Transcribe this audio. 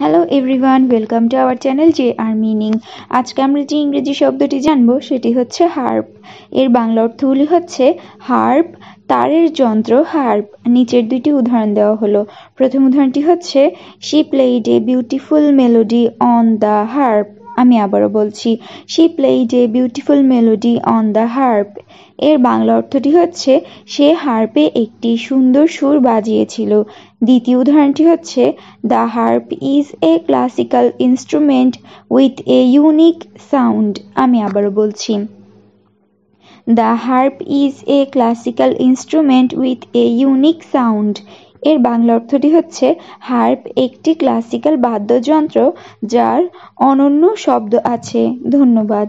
hello everyone welcome to our channel J R meaning আজকে আমরা যে ইংরেজি শব্দটি জানবো সেটি হচ্ছে হার্প এর বাংলা অর্থগুলি হচ্ছে হার্প তারের যন্ত্র হার্প নিচের দুইটি উদাহরণ দেওয়া হলো প্রথম উদাহরণটি হচ্ছে she played a beautiful melody on the harp আমি আবারও বলছি she played a beautiful melody on the harp এর বাংলা অর্থটি হচ্ছে সে হার্পে একটি সুন্দর সুর বাজিয়েছিল দ্বিতীয় উদাহরণটি হচ্ছে the harp is a classical instrument with a unique sound আমি আবারও বলছি the harp is a classical instrument with a unique sound এর বাংলা অর্থটি হচ্ছে হার্প একটি ক্লাসিক্যাল বাদ্যযন্ত্র যার অনন্য শব্দ আছে ধন্যবাদ